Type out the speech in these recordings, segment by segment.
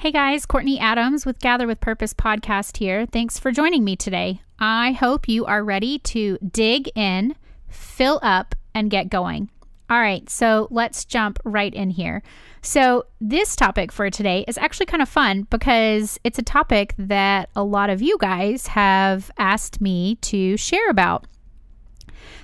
Hey guys, Courtney Adams with Gather with Purpose podcast here. Thanks for joining me today. I hope you are ready to dig in, fill up, and get going. All right, so let's jump right in here. So, this topic for today is actually kind of fun because it's a topic that a lot of you guys have asked me to share about.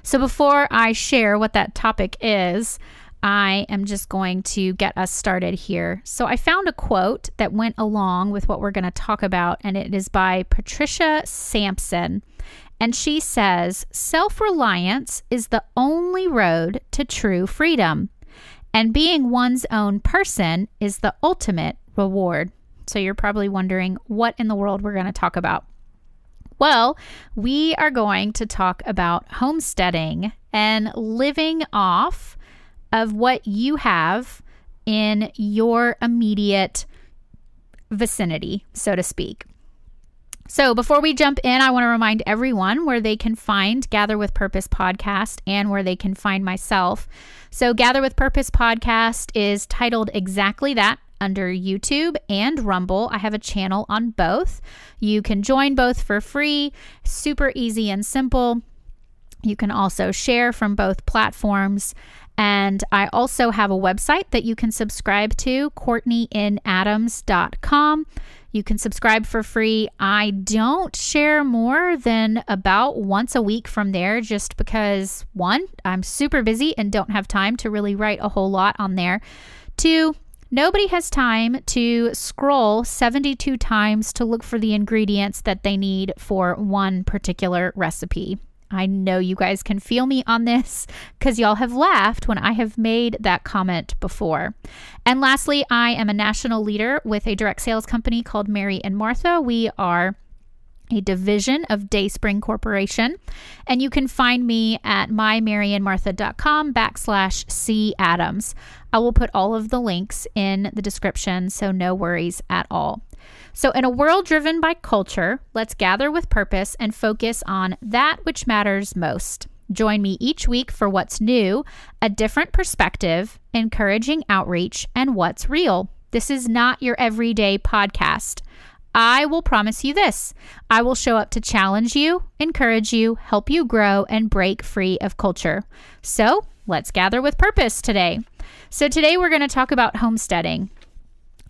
So, before I share what that topic is, I am just going to get us started here. So I found a quote that went along with what we're going to talk about, and it is by Patricia Sampson. And she says, Self reliance is the only road to true freedom, and being one's own person is the ultimate reward. So you're probably wondering what in the world we're going to talk about. Well, we are going to talk about homesteading and living off of what you have in your immediate vicinity, so to speak. So, before we jump in, I want to remind everyone where they can find Gather with Purpose podcast and where they can find myself. So, Gather with Purpose podcast is titled exactly that under YouTube and Rumble. I have a channel on both. You can join both for free, super easy and simple. You can also share from both platforms. And I also have a website that you can subscribe to, CourtneyInAdams.com. You can subscribe for free. I don't share more than about once a week from there just because one, I'm super busy and don't have time to really write a whole lot on there. Two, Nobody has time to scroll 72 times to look for the ingredients that they need for one particular recipe. I know you guys can feel me on this because y'all have laughed when I have made that comment before. And lastly, I am a national leader with a direct sales company called Mary and Martha. We are a division of Dayspring Corporation. And you can find me at mymaryandmartha.com backslash C Adams. I will put all of the links in the description, so no worries at all. So, in a world driven by culture, let's gather with purpose and focus on that which matters most. Join me each week for what's new, a different perspective, encouraging outreach, and what's real. This is not your everyday podcast. I will promise you this I will show up to challenge you, encourage you, help you grow, and break free of culture. So, let's gather with purpose today. So, today we're going to talk about homesteading.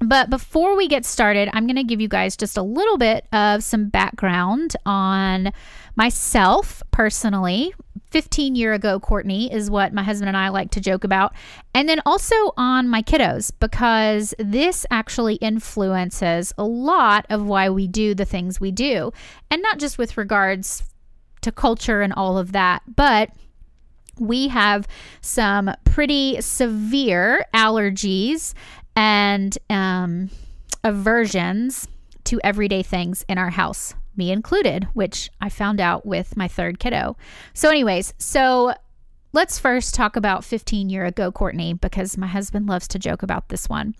But before we get started, I'm going to give you guys just a little bit of some background on myself personally. 15 year ago, Courtney is what my husband and I like to joke about. And then also on my kiddos, because this actually influences a lot of why we do the things we do. And not just with regards to culture and all of that, but we have some pretty severe allergies and um, aversions to everyday things in our house, me included, which I found out with my third kiddo. So, anyways, so let's first talk about 15 year ago, Courtney, because my husband loves to joke about this one.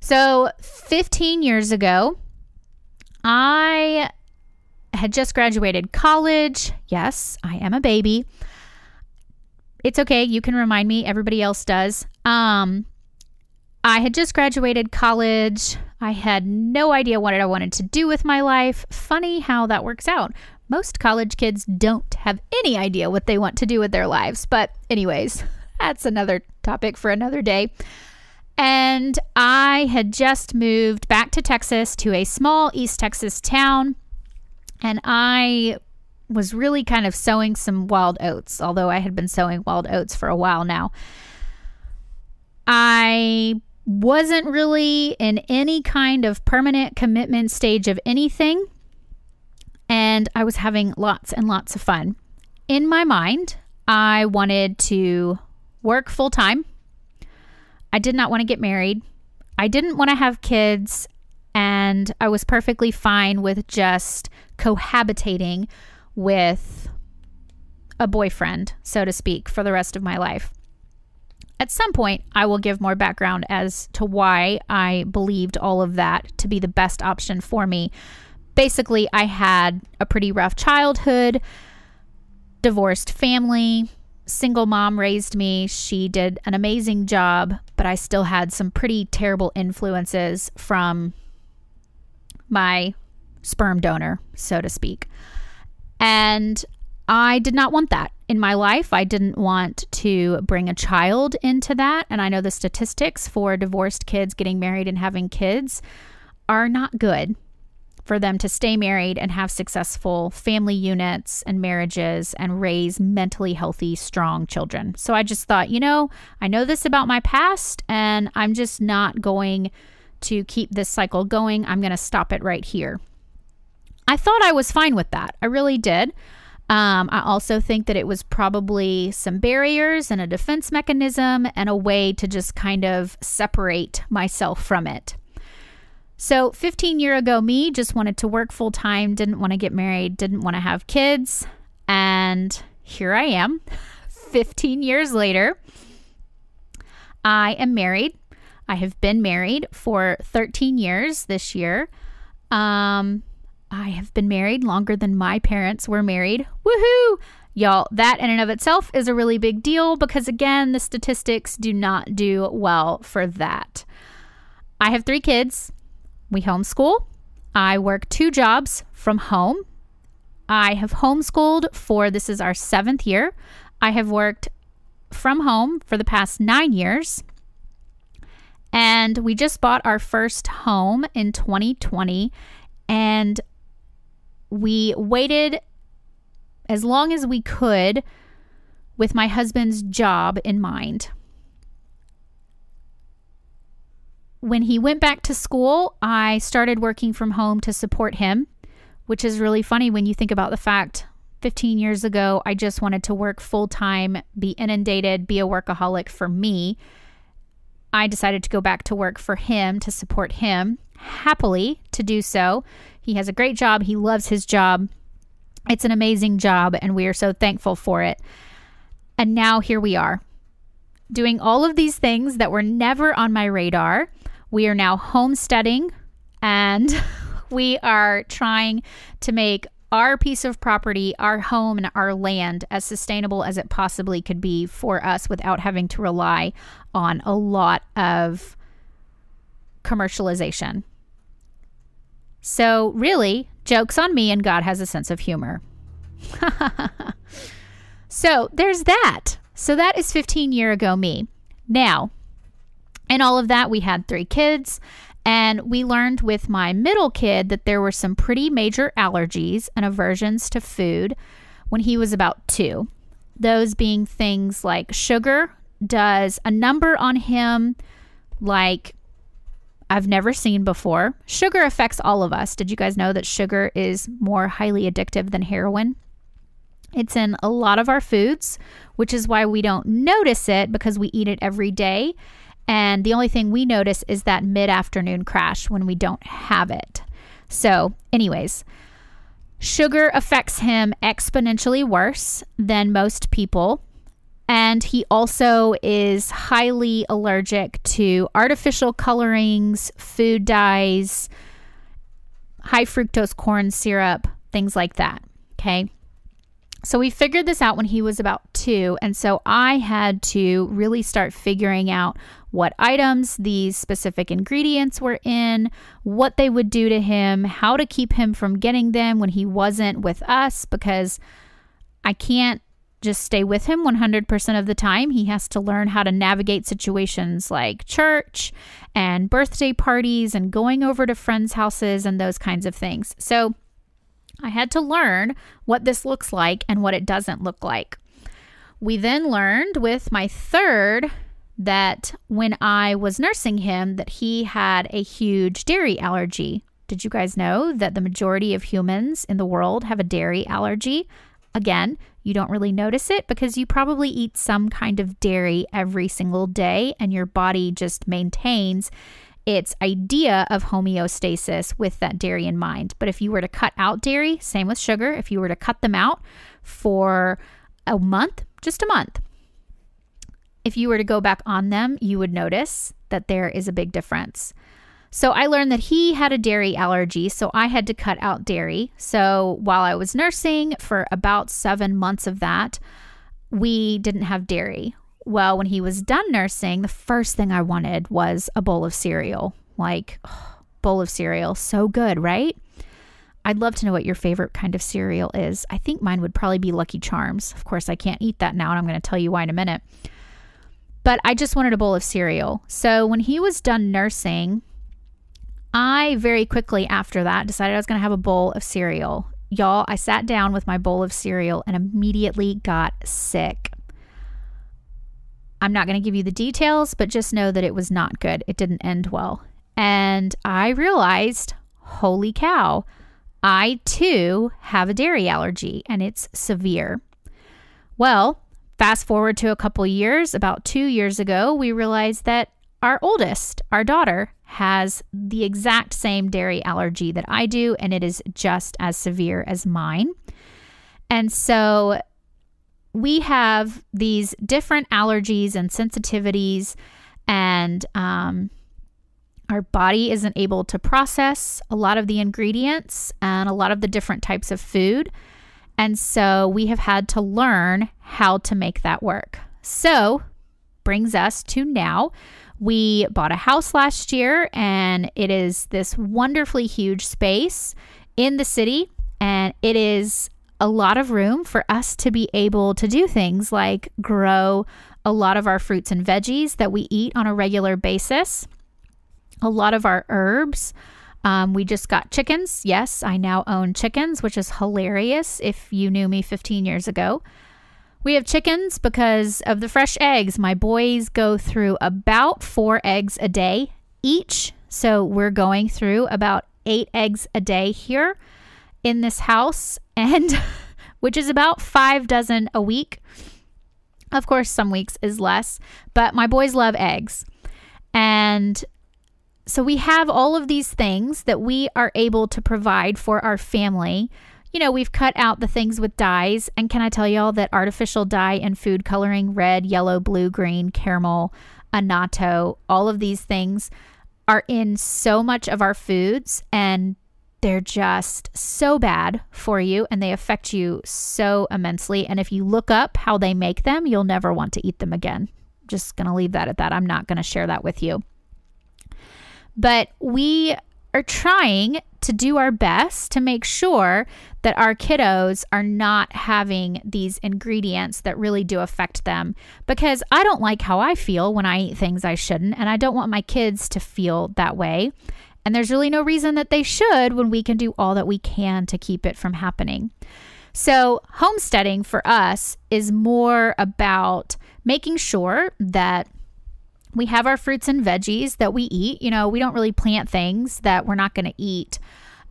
So, 15 years ago, I had just graduated college. Yes, I am a baby. It's okay. You can remind me. Everybody else does. Um, I had just graduated college. I had no idea what I wanted to do with my life. Funny how that works out. Most college kids don't have any idea what they want to do with their lives. But, anyways, that's another topic for another day. And I had just moved back to Texas to a small East Texas town. And I was really kind of sowing some wild oats, although I had been sowing wild oats for a while now. I wasn't really in any kind of permanent commitment stage of anything. And I was having lots and lots of fun. In my mind, I wanted to work full time. I did not want to get married. I didn't want to have kids. And I was perfectly fine with just cohabitating with a boyfriend, so to speak, for the rest of my life. At some point, I will give more background as to why I believed all of that to be the best option for me. Basically, I had a pretty rough childhood, divorced family, single mom raised me. She did an amazing job, but I still had some pretty terrible influences from my sperm donor, so to speak. And I did not want that in my life. I didn't want to bring a child into that. And I know the statistics for divorced kids getting married and having kids are not good for them to stay married and have successful family units and marriages and raise mentally healthy, strong children. So I just thought, you know, I know this about my past and I'm just not going to keep this cycle going. I'm going to stop it right here. I thought I was fine with that. I really did. Um, I also think that it was probably some barriers and a defense mechanism and a way to just kind of separate myself from it. So, 15 year ago, me just wanted to work full time, didn't want to get married, didn't want to have kids. And here I am, 15 years later. I am married. I have been married for 13 years this year. Um, I have been married longer than my parents were married. Woohoo! Y'all, that in and of itself is a really big deal because, again, the statistics do not do well for that. I have three kids. We homeschool. I work two jobs from home. I have homeschooled for this is our seventh year. I have worked from home for the past nine years. And we just bought our first home in 2020. And we waited as long as we could with my husband's job in mind. When he went back to school, I started working from home to support him, which is really funny when you think about the fact 15 years ago, I just wanted to work full time, be inundated, be a workaholic for me. I decided to go back to work for him to support him, happily to do so. He has a great job. He loves his job. It's an amazing job, and we are so thankful for it. And now here we are doing all of these things that were never on my radar. We are now homesteading and we are trying to make our piece of property, our home, and our land as sustainable as it possibly could be for us without having to rely on a lot of commercialization. So, really, joke's on me, and God has a sense of humor. so, there's that. So, that is 15 year ago me. Now, in all of that, we had three kids, and we learned with my middle kid that there were some pretty major allergies and aversions to food when he was about two. Those being things like sugar does a number on him, like I've never seen before. Sugar affects all of us. Did you guys know that sugar is more highly addictive than heroin? It's in a lot of our foods, which is why we don't notice it because we eat it every day. And the only thing we notice is that mid afternoon crash when we don't have it. So, anyways, sugar affects him exponentially worse than most people. And he also is highly allergic to artificial colorings, food dyes, high fructose corn syrup, things like that. Okay. So we figured this out when he was about two. And so I had to really start figuring out what items these specific ingredients were in, what they would do to him, how to keep him from getting them when he wasn't with us, because I can't just stay with him 100% of the time. He has to learn how to navigate situations like church and birthday parties and going over to friends' houses and those kinds of things. So I had to learn what this looks like and what it doesn't look like. We then learned with my third that when I was nursing him that he had a huge dairy allergy. Did you guys know that the majority of humans in the world have a dairy allergy? Again, you don't really notice it because you probably eat some kind of dairy every single day and your body just maintains its idea of homeostasis with that dairy in mind. But if you were to cut out dairy, same with sugar, if you were to cut them out for a month, just a month, if you were to go back on them, you would notice that there is a big difference. So I learned that he had a dairy allergy, so I had to cut out dairy. So while I was nursing for about seven months of that, we didn't have dairy. Well, when he was done nursing, the first thing I wanted was a bowl of cereal. Like, bowl of cereal, so good, right? I'd love to know what your favorite kind of cereal is. I think mine would probably be Lucky Charms. Of course, I can't eat that now, and I'm going to tell you why in a minute. But I just wanted a bowl of cereal. So when he was done nursing, I very quickly after that decided I was going to have a bowl of cereal. Y'all, I sat down with my bowl of cereal and immediately got sick. I'm not going to give you the details, but just know that it was not good. It didn't end well. And I realized, holy cow, I too have a dairy allergy and it's severe. Well, fast forward to a couple years, about two years ago, we realized that our oldest, our daughter, has the exact same dairy allergy that I do, and it is just as severe as mine. And so we have these different allergies and sensitivities, and um, our body isn't able to process a lot of the ingredients and a lot of the different types of food. And so we have had to learn how to make that work. So, brings us to now, we bought a house last year, and it is this wonderfully huge space in the city, and it is a lot of room for us to be able to do things like grow a lot of our fruits and veggies that we eat on a regular basis, a lot of our herbs. Um, we just got chickens. Yes, I now own chickens, which is hilarious if you knew me 15 years ago. We have chickens because of the fresh eggs. My boys go through about four eggs a day each. So we're going through about eight eggs a day here in this house, and which is about five dozen a week. Of course, some weeks is less, but my boys love eggs. And so we have all of these things that we are able to provide for our family you know, we've cut out the things with dyes. And can I tell y'all that artificial dye and food coloring, red, yellow, blue, green, caramel, annatto, all of these things are in so much of our foods and they're just so bad for you and they affect you so immensely. And if you look up how they make them, you'll never want to eat them again. Just going to leave that at that. I'm not going to share that with you. But we are trying to do our best to make sure that our kiddos are not having these ingredients that really do affect them because I don't like how I feel when I eat things I shouldn't, and I don't want my kids to feel that way. And there's really no reason that they should when we can do all that we can to keep it from happening. So, homesteading for us is more about making sure that we have our fruits and veggies that we eat. You know, we don't really plant things that we're not going to eat.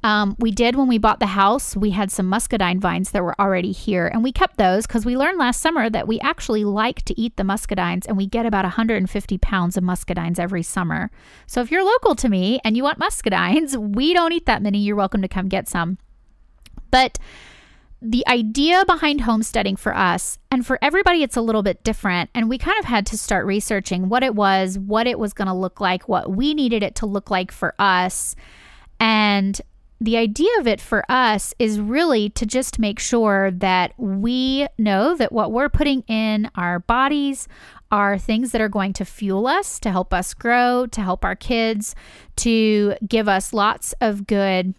Um, we did when we bought the house, we had some muscadine vines that were already here, and we kept those because we learned last summer that we actually like to eat the muscadines, and we get about 150 pounds of muscadines every summer. So if you're local to me and you want muscadines, we don't eat that many. You're welcome to come get some. But the idea behind homesteading for us and for everybody it's a little bit different and we kind of had to start researching what it was what it was going to look like what we needed it to look like for us and the idea of it for us is really to just make sure that we know that what we're putting in our bodies are things that are going to fuel us, to help us grow, to help our kids, to give us lots of good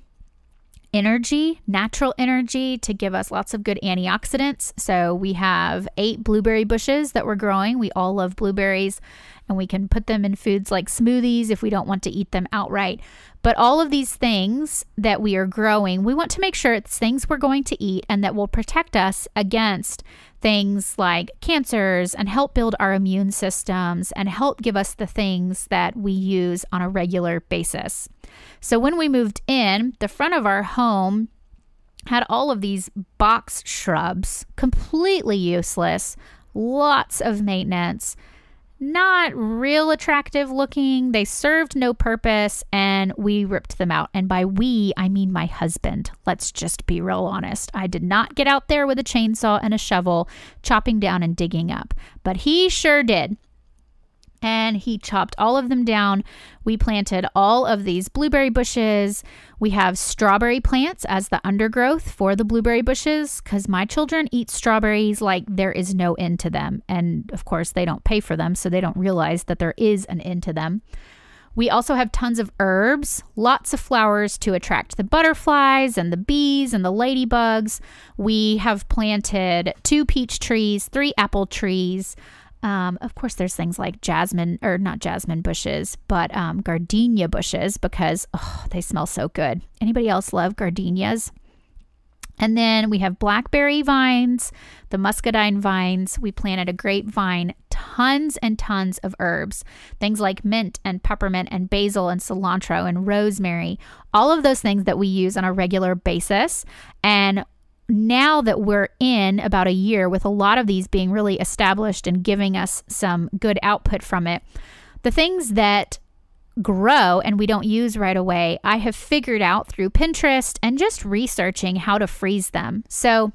energy, natural energy to give us lots of good antioxidants. So we have eight blueberry bushes that we're growing. We all love blueberries and we can put them in foods like smoothies if we don't want to eat them outright. But all of these things that we are growing, we want to make sure it's things we're going to eat and that will protect us against things like cancers and help build our immune systems and help give us the things that we use on a regular basis. So when we moved in, the front of our home had all of these box shrubs, completely useless, lots of maintenance not real attractive looking. They served no purpose and we ripped them out. And by we, I mean my husband. Let's just be real honest. I did not get out there with a chainsaw and a shovel chopping down and digging up, but he sure did and he chopped all of them down. We planted all of these blueberry bushes. We have strawberry plants as the undergrowth for the blueberry bushes because my children eat strawberries like there is no end to them. And of course, they don't pay for them, so they don't realize that there is an end to them. We also have tons of herbs, lots of flowers to attract the butterflies and the bees and the ladybugs. We have planted two peach trees, three apple trees. Um, of course, there's things like jasmine, or not jasmine bushes, but um, gardenia bushes because oh, they smell so good. Anybody else love gardenias? And then we have blackberry vines, the muscadine vines. We planted a grapevine, tons and tons of herbs, things like mint and peppermint and basil and cilantro and rosemary, all of those things that we use on a regular basis. And now that we're in about a year with a lot of these being really established and giving us some good output from it, the things that grow and we don't use right away, I have figured out through Pinterest and just researching how to freeze them. So,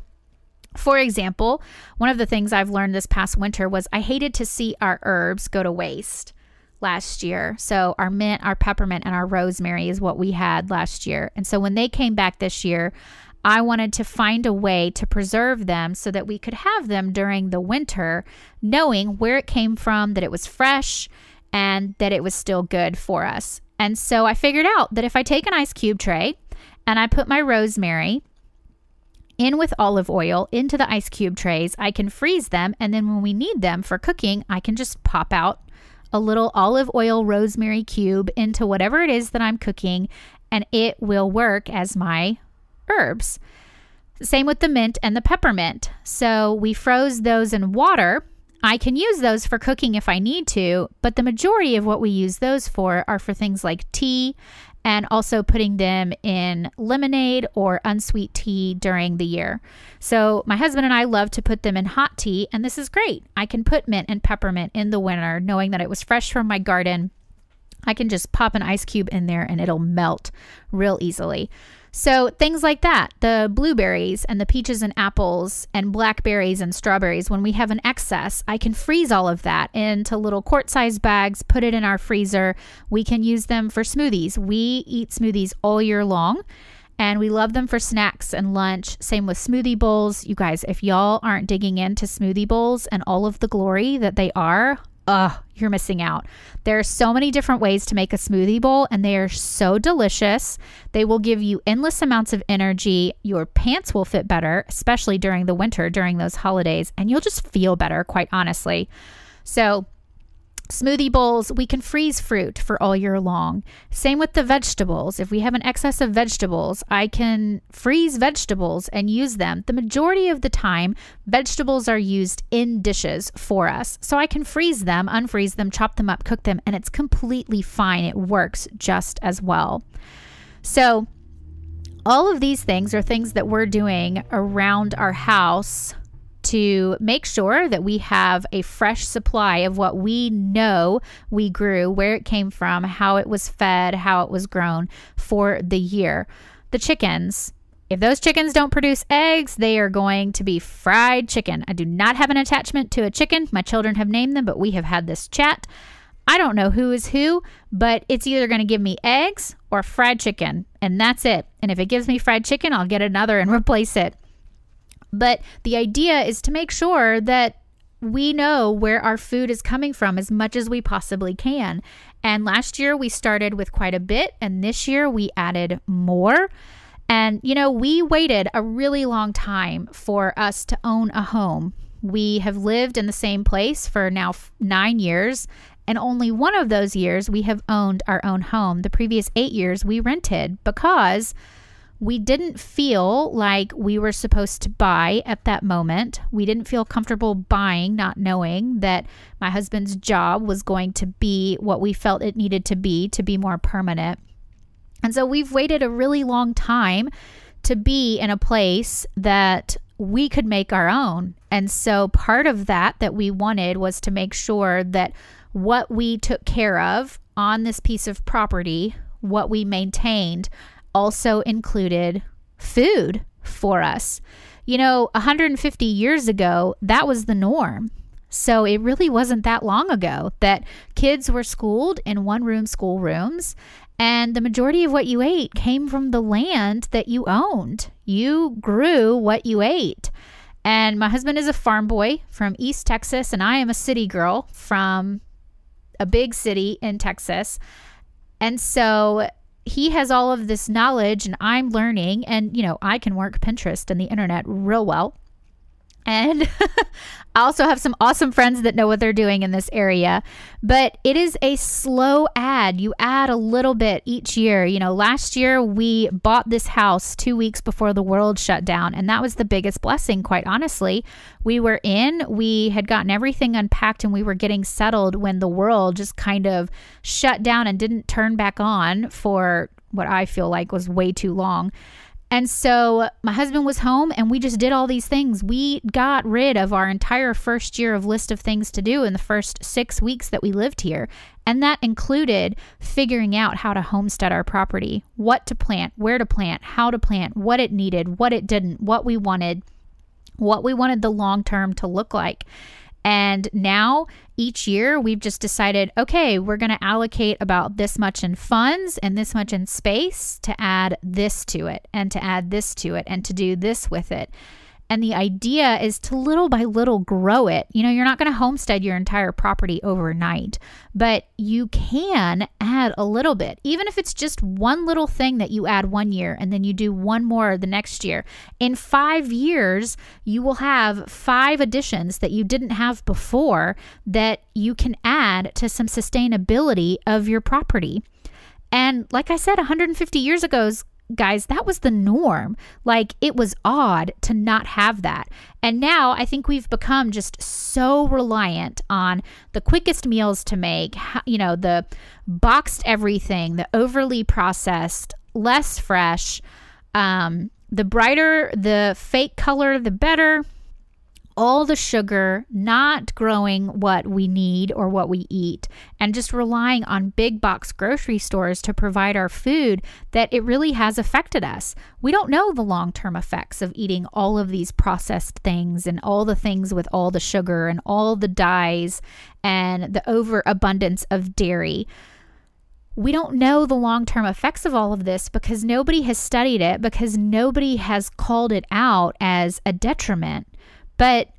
for example, one of the things I've learned this past winter was I hated to see our herbs go to waste last year. So, our mint, our peppermint, and our rosemary is what we had last year. And so, when they came back this year, I wanted to find a way to preserve them so that we could have them during the winter, knowing where it came from, that it was fresh, and that it was still good for us. And so I figured out that if I take an ice cube tray and I put my rosemary in with olive oil into the ice cube trays, I can freeze them. And then when we need them for cooking, I can just pop out a little olive oil rosemary cube into whatever it is that I'm cooking, and it will work as my herbs. Same with the mint and the peppermint. So we froze those in water. I can use those for cooking if I need to, but the majority of what we use those for are for things like tea and also putting them in lemonade or unsweet tea during the year. So, my husband and I love to put them in hot tea, and this is great. I can put mint and peppermint in the winter, knowing that it was fresh from my garden. I can just pop an ice cube in there and it'll melt real easily. So things like that, the blueberries and the peaches and apples and blackberries and strawberries, when we have an excess, I can freeze all of that into little quart sized bags, put it in our freezer. We can use them for smoothies. We eat smoothies all year long and we love them for snacks and lunch. Same with smoothie bowls. You guys, if y'all aren't digging into smoothie bowls and all of the glory that they are, oh, you're missing out. There are so many different ways to make a smoothie bowl, and they are so delicious. They will give you endless amounts of energy. Your pants will fit better, especially during the winter, during those holidays, and you'll just feel better, quite honestly. So, Smoothie bowls, we can freeze fruit for all year long. Same with the vegetables. If we have an excess of vegetables, I can freeze vegetables and use them. The majority of the time, vegetables are used in dishes for us. So I can freeze them, unfreeze them, chop them up, cook them, and it's completely fine. It works just as well. So all of these things are things that we're doing around our house to make sure that we have a fresh supply of what we know we grew, where it came from, how it was fed, how it was grown for the year. The chickens. If those chickens don't produce eggs, they are going to be fried chicken. I do not have an attachment to a chicken. My children have named them, but we have had this chat. I don't know who is who, but it's either going to give me eggs or fried chicken, and that's it. And if it gives me fried chicken, I'll get another and replace it. But the idea is to make sure that we know where our food is coming from as much as we possibly can. And last year we started with quite a bit, and this year we added more. And, you know, we waited a really long time for us to own a home. We have lived in the same place for now nine years. And only one of those years we have owned our own home. The previous eight years we rented because we didn't feel like we were supposed to buy at that moment. We didn't feel comfortable buying, not knowing that my husband's job was going to be what we felt it needed to be to be more permanent. And so we've waited a really long time to be in a place that we could make our own. And so part of that that we wanted was to make sure that what we took care of on this piece of property, what we maintained, also included food for us. You know, 150 years ago, that was the norm. So it really wasn't that long ago that kids were schooled in one room schoolrooms, and the majority of what you ate came from the land that you owned. You grew what you ate. And my husband is a farm boy from East Texas, and I am a city girl from a big city in Texas. And so he has all of this knowledge and I'm learning and you know I can work Pinterest and the internet real well and I also have some awesome friends that know what they're doing in this area. But it is a slow add. You add a little bit each year. You know, last year we bought this house two weeks before the world shut down. And that was the biggest blessing, quite honestly. We were in, we had gotten everything unpacked, and we were getting settled when the world just kind of shut down and didn't turn back on for what I feel like was way too long. And so my husband was home and we just did all these things. We got rid of our entire first year of list of things to do in the first six weeks that we lived here. And that included figuring out how to homestead our property, what to plant, where to plant, how to plant, what it needed, what it didn't, what we wanted, what we wanted the long term to look like. And now each year we've just decided okay, we're going to allocate about this much in funds and this much in space to add this to it and to add this to it and to do this with it. And the idea is to little by little grow it. You know, you're not going to homestead your entire property overnight, but you can add a little bit, even if it's just one little thing that you add one year and then you do one more the next year. In five years, you will have five additions that you didn't have before that you can add to some sustainability of your property. And like I said, 150 years ago is guys, that was the norm. Like it was odd to not have that. And now I think we've become just so reliant on the quickest meals to make, you know, the boxed everything, the overly processed, less fresh. Um, the brighter the fake color, the better all the sugar, not growing what we need or what we eat, and just relying on big box grocery stores to provide our food, that it really has affected us. We don't know the long term effects of eating all of these processed things and all the things with all the sugar and all the dyes and the overabundance of dairy. We don't know the long term effects of all of this because nobody has studied it, because nobody has called it out as a detriment but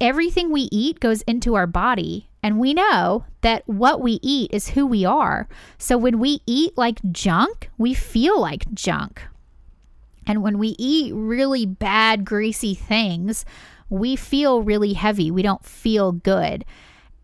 everything we eat goes into our body. And we know that what we eat is who we are. So when we eat like junk, we feel like junk. And when we eat really bad, greasy things, we feel really heavy. We don't feel good.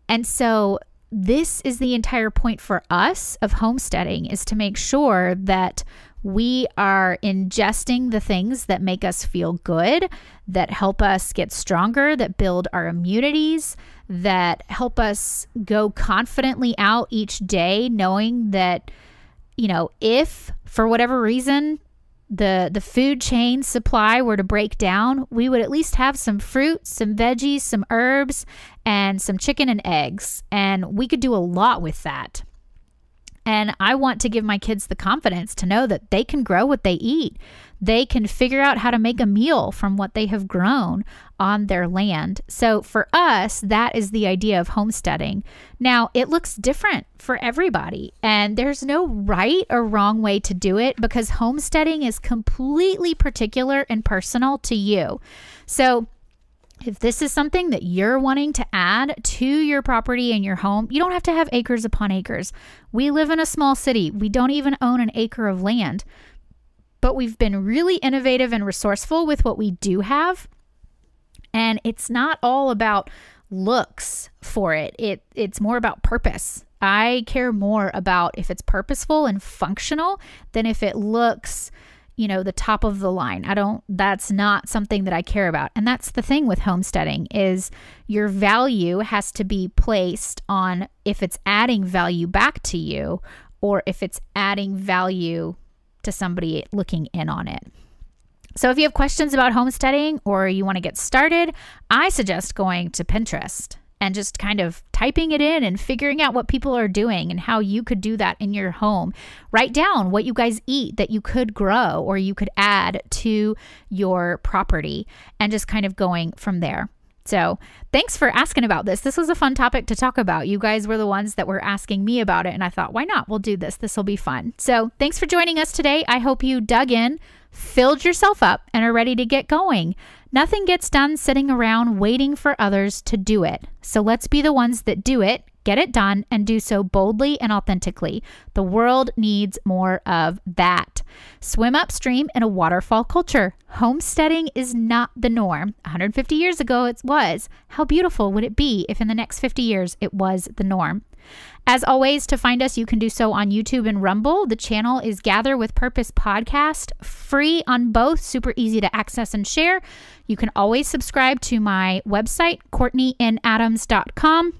And so this is the entire point for us of homesteading is to make sure that we are ingesting the things that make us feel good, that help us get stronger, that build our immunities, that help us go confidently out each day, knowing that, you know, if for whatever reason the the food chain supply were to break down, we would at least have some fruit, some veggies, some herbs, and some chicken and eggs, and we could do a lot with that. And I want to give my kids the confidence to know that they can grow what they eat. They can figure out how to make a meal from what they have grown on their land. So for us, that is the idea of homesteading. Now, it looks different for everybody, and there's no right or wrong way to do it because homesteading is completely particular and personal to you. So if this is something that you're wanting to add to your property and your home, you don't have to have acres upon acres. We live in a small city. We don't even own an acre of land, but we've been really innovative and resourceful with what we do have. And it's not all about looks for it. It it's more about purpose. I care more about if it's purposeful and functional than if it looks you know the top of the line i don't that's not something that i care about and that's the thing with homesteading is your value has to be placed on if it's adding value back to you or if it's adding value to somebody looking in on it so if you have questions about homesteading or you want to get started i suggest going to pinterest and just kind of typing it in and figuring out what people are doing and how you could do that in your home. Write down what you guys eat that you could grow or you could add to your property and just kind of going from there. So, thanks for asking about this. This was a fun topic to talk about. You guys were the ones that were asking me about it, and I thought, why not? We'll do this. This will be fun. So, thanks for joining us today. I hope you dug in, filled yourself up, and are ready to get going. Nothing gets done sitting around waiting for others to do it. So let's be the ones that do it, get it done, and do so boldly and authentically. The world needs more of that. Swim upstream in a waterfall culture. Homesteading is not the norm. 150 years ago, it was. How beautiful would it be if in the next 50 years it was the norm? As always, to find us, you can do so on YouTube and Rumble. The channel is Gather with Purpose Podcast, free on both, super easy to access and share. You can always subscribe to my website, CourtneyNAdams.com.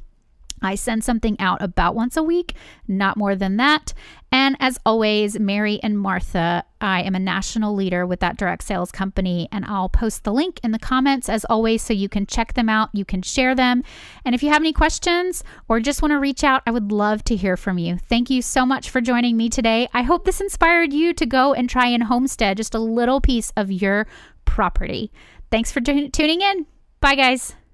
I send something out about once a week, not more than that. And as always, Mary and Martha, I am a national leader with that direct sales company, and I'll post the link in the comments as always so you can check them out, you can share them. And if you have any questions or just want to reach out, I would love to hear from you. Thank you so much for joining me today. I hope this inspired you to go and try and homestead just a little piece of your property. Thanks for tuning in. Bye, guys.